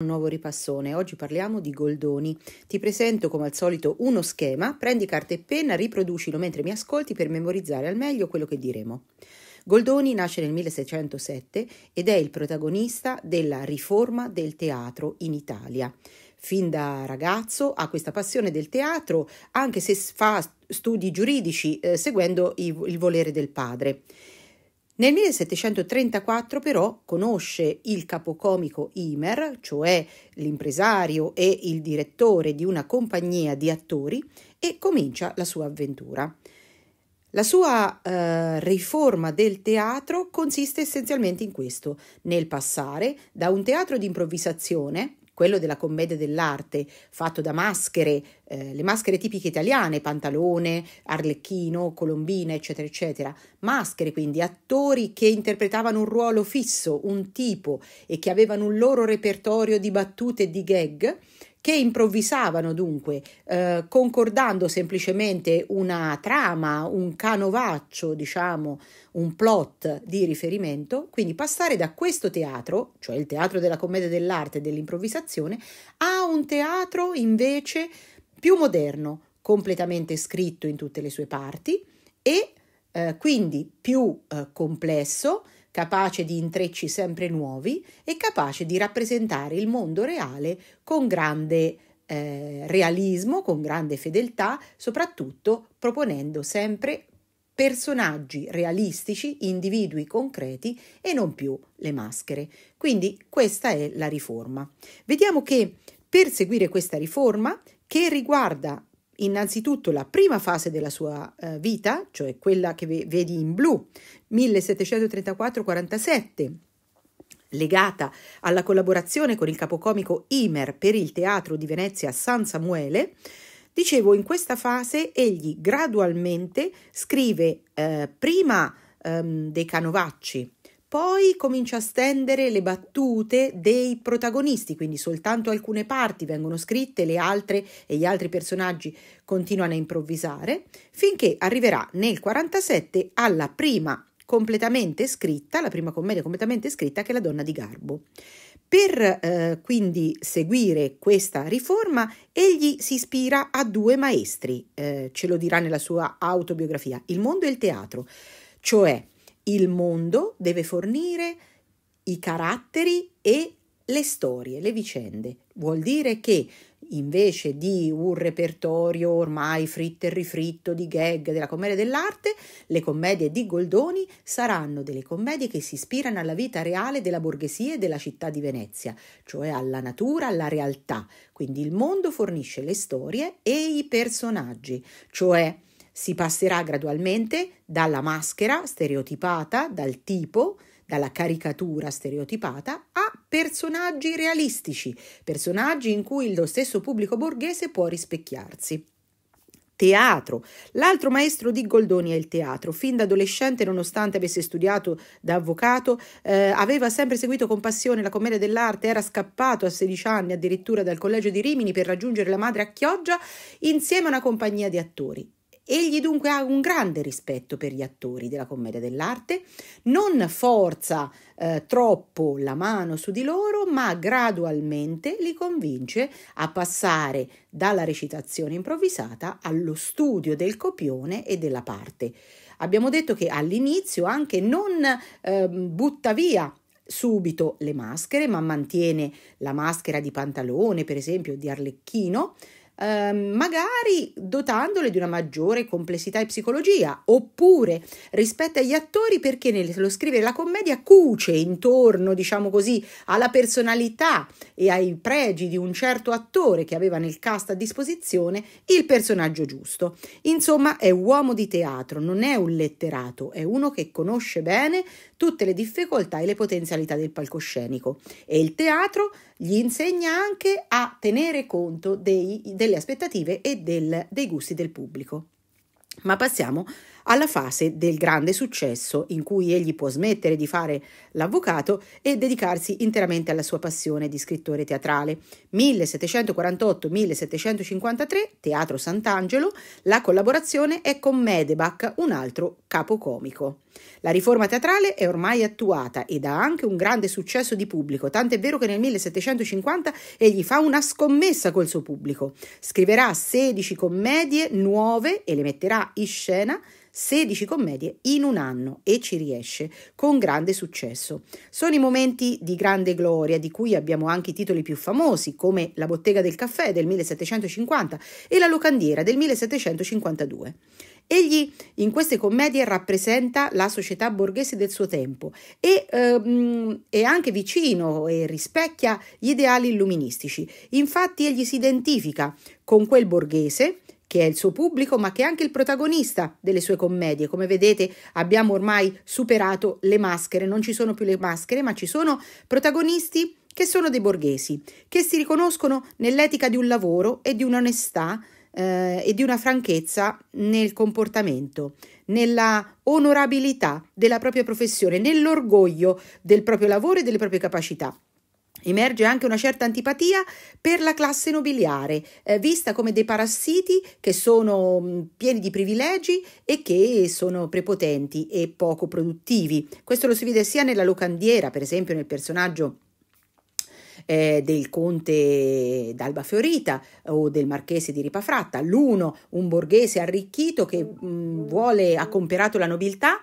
Un nuovo ripassone. Oggi parliamo di Goldoni. Ti presento come al solito uno schema, prendi carta e penna, riproducilo mentre mi ascolti per memorizzare al meglio quello che diremo. Goldoni nasce nel 1607 ed è il protagonista della riforma del teatro in Italia. Fin da ragazzo ha questa passione del teatro, anche se fa studi giuridici eh, seguendo il volere del padre. Nel 1734 però conosce il capocomico Imer, cioè l'impresario e il direttore di una compagnia di attori, e comincia la sua avventura. La sua eh, riforma del teatro consiste essenzialmente in questo, nel passare da un teatro di improvvisazione, quello della commedia dell'arte, fatto da maschere, eh, le maschere tipiche italiane, pantalone, arlecchino, colombina, eccetera, eccetera. Maschere, quindi attori che interpretavano un ruolo fisso, un tipo e che avevano un loro repertorio di battute e di gag che improvvisavano dunque, eh, concordando semplicemente una trama, un canovaccio, diciamo, un plot di riferimento, quindi passare da questo teatro, cioè il teatro della commedia dell'arte e dell'improvvisazione, a un teatro invece più moderno, completamente scritto in tutte le sue parti e eh, quindi più eh, complesso, capace di intrecci sempre nuovi e capace di rappresentare il mondo reale con grande eh, realismo, con grande fedeltà, soprattutto proponendo sempre personaggi realistici, individui concreti e non più le maschere. Quindi questa è la riforma. Vediamo che per seguire questa riforma, che riguarda innanzitutto la prima fase della sua eh, vita, cioè quella che vedi in blu, 1734-47 legata alla collaborazione con il capocomico Imer per il teatro di Venezia San Samuele, dicevo in questa fase egli gradualmente scrive eh, prima ehm, dei canovacci poi comincia a stendere le battute dei protagonisti, quindi soltanto alcune parti vengono scritte, le altre e gli altri personaggi continuano a improvvisare, finché arriverà nel 47 alla prima completamente scritta, la prima commedia completamente scritta che è La donna di Garbo. Per eh, quindi seguire questa riforma, egli si ispira a due maestri, eh, ce lo dirà nella sua autobiografia, Il mondo e il teatro, cioè il mondo deve fornire i caratteri e le storie, le vicende. Vuol dire che invece di un repertorio ormai fritto e rifritto di gag della commedia dell'arte, le commedie di Goldoni saranno delle commedie che si ispirano alla vita reale della borghesia e della città di Venezia, cioè alla natura, alla realtà. Quindi il mondo fornisce le storie e i personaggi, cioè si passerà gradualmente dalla maschera stereotipata, dal tipo, dalla caricatura stereotipata a personaggi realistici, personaggi in cui lo stesso pubblico borghese può rispecchiarsi. Teatro. L'altro maestro di Goldoni è il teatro. Fin da adolescente, nonostante avesse studiato da avvocato, eh, aveva sempre seguito con passione la commedia dell'arte, era scappato a 16 anni addirittura dal collegio di Rimini per raggiungere la madre a Chioggia insieme a una compagnia di attori. Egli dunque ha un grande rispetto per gli attori della commedia dell'arte, non forza eh, troppo la mano su di loro, ma gradualmente li convince a passare dalla recitazione improvvisata allo studio del copione e della parte. Abbiamo detto che all'inizio anche non eh, butta via subito le maschere, ma mantiene la maschera di pantalone, per esempio di Arlecchino, Ehm, magari dotandole di una maggiore complessità e psicologia, oppure rispetto agli attori perché nello scrivere la commedia cuce intorno, diciamo così, alla personalità e ai pregi di un certo attore che aveva nel cast a disposizione il personaggio giusto. Insomma, è uomo di teatro, non è un letterato, è uno che conosce bene tutte le difficoltà e le potenzialità del palcoscenico e il teatro gli insegna anche a tenere conto dei, delle aspettative e del, dei gusti del pubblico. Ma passiamo alla fase del grande successo in cui egli può smettere di fare l'avvocato e dedicarsi interamente alla sua passione di scrittore teatrale. 1748-1753, Teatro Sant'Angelo, la collaborazione è con Medebach, un altro capocomico. La riforma teatrale è ormai attuata ed ha anche un grande successo di pubblico, tant'è vero che nel 1750 egli fa una scommessa col suo pubblico. Scriverà 16 commedie nuove e le metterà in scena 16 commedie in un anno e ci riesce con grande successo. Sono i momenti di grande gloria di cui abbiamo anche i titoli più famosi come La bottega del caffè del 1750 e La locandiera del 1752. Egli in queste commedie rappresenta la società borghese del suo tempo e ehm, è anche vicino e rispecchia gli ideali illuministici. Infatti egli si identifica con quel borghese che è il suo pubblico, ma che è anche il protagonista delle sue commedie. Come vedete, abbiamo ormai superato le maschere, non ci sono più le maschere, ma ci sono protagonisti che sono dei borghesi, che si riconoscono nell'etica di un lavoro e di un'onestà eh, e di una franchezza nel comportamento, nella onorabilità della propria professione, nell'orgoglio del proprio lavoro e delle proprie capacità. Emerge anche una certa antipatia per la classe nobiliare, eh, vista come dei parassiti che sono mh, mm, pieni di privilegi e che sono prepotenti e poco produttivi. Questo lo si vede sia nella locandiera, per esempio nel personaggio eh, del conte d'Alba Fiorita eh, o del marchese di Ripafratta, l'uno un borghese arricchito che mh, mm, vuole ha comperato la nobiltà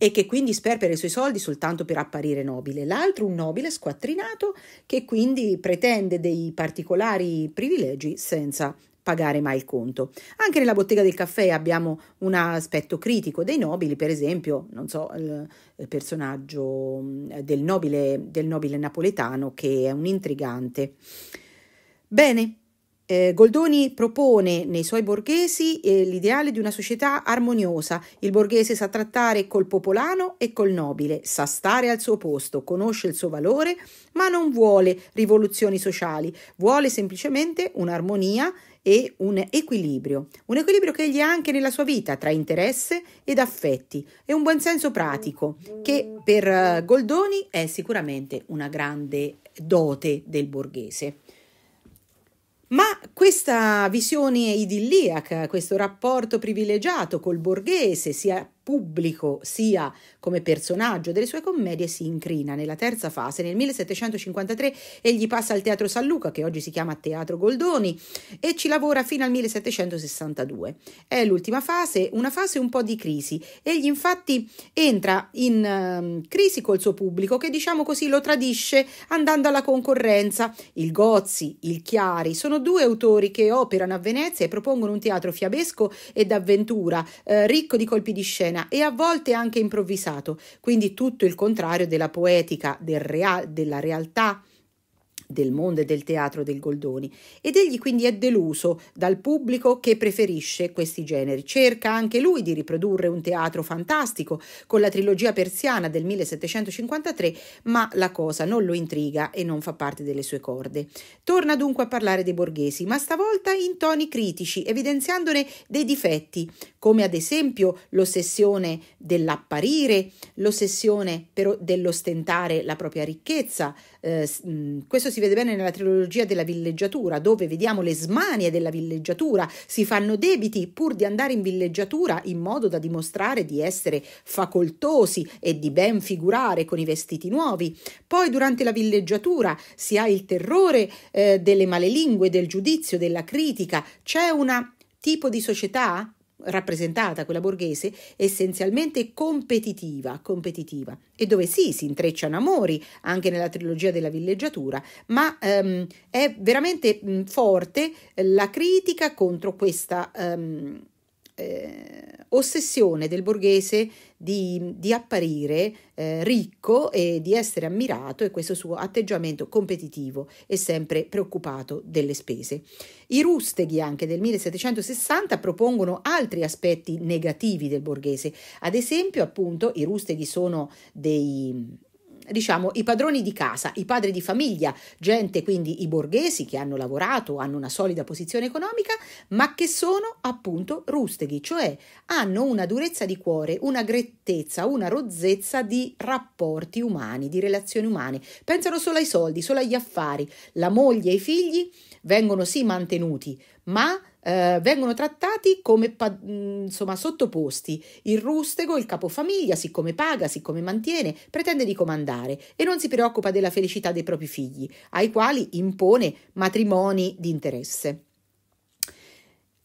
e che quindi sperpera i suoi soldi soltanto per apparire nobile, l'altro un nobile squattrinato che quindi pretende dei particolari privilegi senza pagare mai il conto. Anche nella bottega del caffè abbiamo un aspetto critico dei nobili, per esempio, non so, il personaggio mm, del nobile, del nobile napoletano che è un intrigante. Bene, eh, Goldoni propone nei suoi borghesi eh, l'ideale di una società armoniosa. Il borghese sa trattare col popolano e col nobile, sa stare al suo posto, conosce il suo valore, ma non vuole rivoluzioni sociali, vuole semplicemente un'armonia e un equilibrio, un equilibrio che egli ha anche nella sua vita tra interesse ed affetti e un buon senso pratico che per eh, Goldoni è sicuramente una grande dote del borghese. Ma questa visione idilliaca, questo rapporto privilegiato col borghese si pubblico sia come personaggio delle sue commedie si incrina. Nella terza fase, nel 1753, egli passa al Teatro San Luca, che oggi si chiama Teatro Goldoni, e ci lavora fino al 1762. È l'ultima fase, una fase un po' di crisi. Egli infatti entra in uh, crisi col suo pubblico, che diciamo così lo tradisce andando alla concorrenza. Il Gozzi, il Chiari, sono due autori che operano a Venezia e propongono un teatro fiabesco e d'avventura, eh, ricco di colpi di scena scena e a volte anche improvvisato, quindi tutto il contrario della poetica, del rea- della realtà del mondo e del teatro del Goldoni ed egli quindi è deluso dal pubblico che preferisce questi generi. Cerca anche lui di riprodurre un teatro fantastico con la trilogia persiana del 1753, ma la cosa non lo intriga e non fa parte delle sue corde. Torna dunque a parlare dei borghesi, ma stavolta in toni critici, evidenziandone dei difetti, come ad esempio l'ossessione dell'apparire, l'ossessione però dell'ostentare la propria ricchezza. Eh, questo si si vede bene nella trilogia della villeggiatura, dove vediamo le smanie della villeggiatura, si fanno debiti pur di andare in villeggiatura in modo da dimostrare di essere facoltosi e di ben figurare con i vestiti nuovi. Poi durante la villeggiatura si ha il terrore eh, delle malelingue, del giudizio, della critica. C'è un tipo di società rappresentata, quella borghese, essenzialmente competitiva, competitiva e dove sì, si intrecciano amori anche nella trilogia della villeggiatura, ma um, è veramente um, forte la critica contro questa... Um, eh, ossessione del borghese di, di apparire eh, ricco e di essere ammirato e questo suo atteggiamento competitivo e sempre preoccupato delle spese. I rusteghi anche del 1760 propongono altri aspetti negativi del borghese, ad esempio appunto i rusteghi sono dei diciamo, i padroni di casa, i padri di famiglia, gente quindi i borghesi che hanno lavorato, hanno una solida posizione economica, ma che sono appunto rusteghi, cioè hanno una durezza di cuore, una grettezza, una rozzezza di rapporti umani, di relazioni umane. Pensano solo ai soldi, solo agli affari. La moglie e i figli vengono sì mantenuti, ma eh, vengono trattati come mm, insomma, sottoposti. Il rustego, il capofamiglia, siccome paga, siccome mantiene, pretende di comandare e non si preoccupa della felicità dei propri figli, ai quali impone matrimoni di interesse.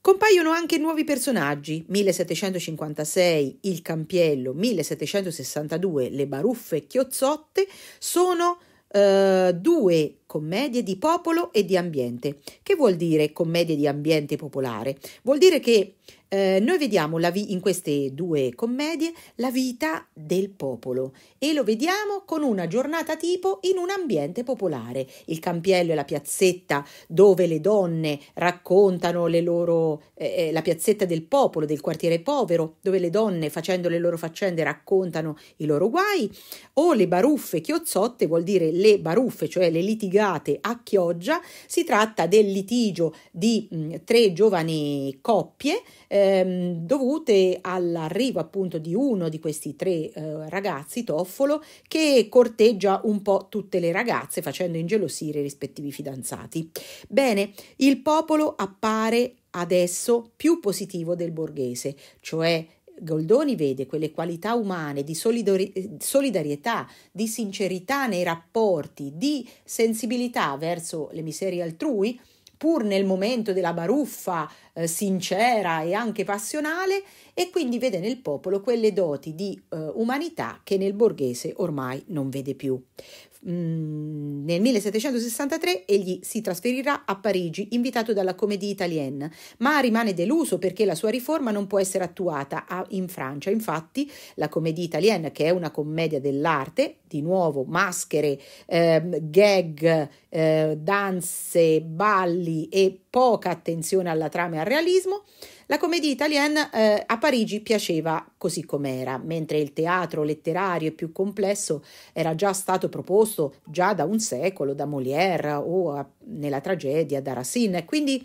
Compaiono anche nuovi personaggi, 1756 il Campiello, 1762 le Baruffe Chiozzotte, sono eh, due commedie di popolo e di ambiente. Che vuol dire commedie di ambiente popolare? Vuol dire che eh, noi vediamo vi- in queste due commedie la vita del popolo e lo vediamo con una giornata tipo in un ambiente popolare. Il campiello e la piazzetta dove le donne raccontano le loro... Eh, eh, la piazzetta del popolo, del quartiere povero, dove le donne facendo le loro faccende raccontano i loro guai, o le baruffe chiozzotte, vuol dire le baruffe, cioè le litigate a Chioggia, si tratta del litigio di mh, tre giovani coppie ehm, dovute all'arrivo appunto di uno di questi tre eh, ragazzi, Toffolo, che corteggia un po' tutte le ragazze facendo ingelosire i rispettivi fidanzati. Bene, il popolo appare adesso più positivo del borghese, cioè Goldoni vede quelle qualità umane di solidarietà, di sincerità nei rapporti, di sensibilità verso le miserie altrui pur nel momento della baruffa eh, sincera e anche passionale, e quindi vede nel popolo quelle doti di eh, umanità che nel borghese ormai non vede più nel 1763 egli si trasferirà a Parigi, invitato dalla Comédie Italienne, ma rimane deluso perché la sua riforma non può essere attuata a, in Francia. Infatti, la Comédie Italienne, che è una commedia dell'arte, di nuovo maschere, eh, gag, eh, danze, balli e poca attenzione alla trama e al realismo, la commedia italiana eh, a Parigi piaceva così com'era, mentre il teatro letterario più complesso era già stato proposto già da un secolo da Molière o a, nella tragedia da Racine, quindi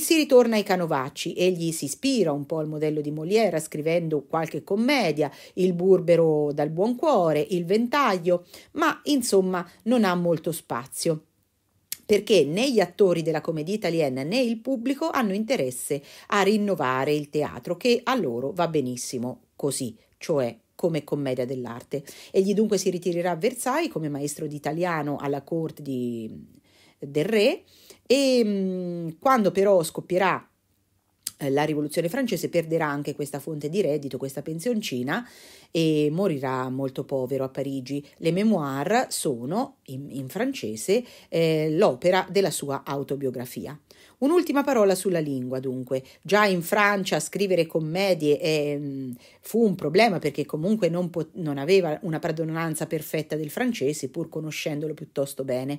si ritorna ai Canovacci, egli si ispira un po' al modello di Molière scrivendo qualche commedia, Il burbero dal buon cuore, Il ventaglio, ma insomma non ha molto spazio perché né gli attori della commedia italiana né il pubblico hanno interesse a rinnovare il teatro, che a loro va benissimo così, cioè come commedia dell'arte. Egli dunque si ritirerà a Versailles come maestro d'italiano alla corte di, del re e mm, quando però scoppierà eh, la rivoluzione francese perderà anche questa fonte di reddito, questa pensioncina e morirà molto povero a Parigi. Le memoir sono in, in francese eh, l'opera della sua autobiografia. Un'ultima parola sulla lingua, dunque. Già in Francia scrivere commedie eh, fu un problema perché comunque non, pot- non aveva una padronanza perfetta del francese, pur conoscendolo piuttosto bene.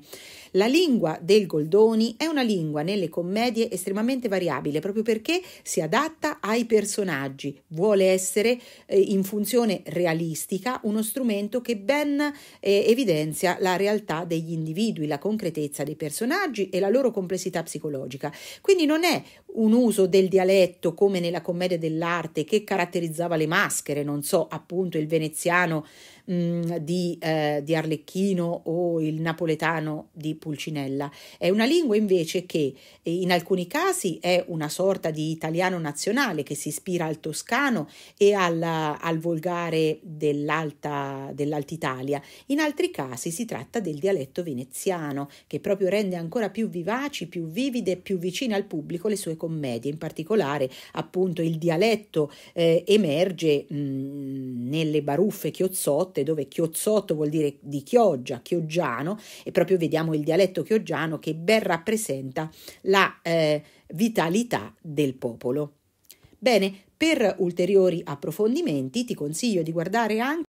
La lingua del Goldoni è una lingua nelle commedie estremamente variabile proprio perché si adatta ai personaggi, vuole essere eh, in funzione realistica uno strumento che ben eh, evidenzia la realtà degli individui, la concretezza dei personaggi e la loro complessità psicologica musica. Quindi non è un uso del dialetto come nella commedia dell'arte che caratterizzava le maschere, non so, appunto il veneziano mh, mm, di, eh, di Arlecchino o il napoletano di Pulcinella. È una lingua invece che eh, in alcuni casi è una sorta di italiano nazionale che si ispira al toscano e alla, al volgare dell'alta, Italia. In altri casi si tratta del dialetto veneziano che proprio rende ancora più vivaci, più vivide, e più vicine al pubblico le sue commedie. In particolare appunto il dialetto eh, emerge mh, mm, nelle baruffe chiozzotte Chiotte, dove Chiozzotto vuol dire di Chioggia, Chioggiano, e proprio vediamo il dialetto chioggiano che ben rappresenta la eh, vitalità del popolo. Bene, per ulteriori approfondimenti ti consiglio di guardare anche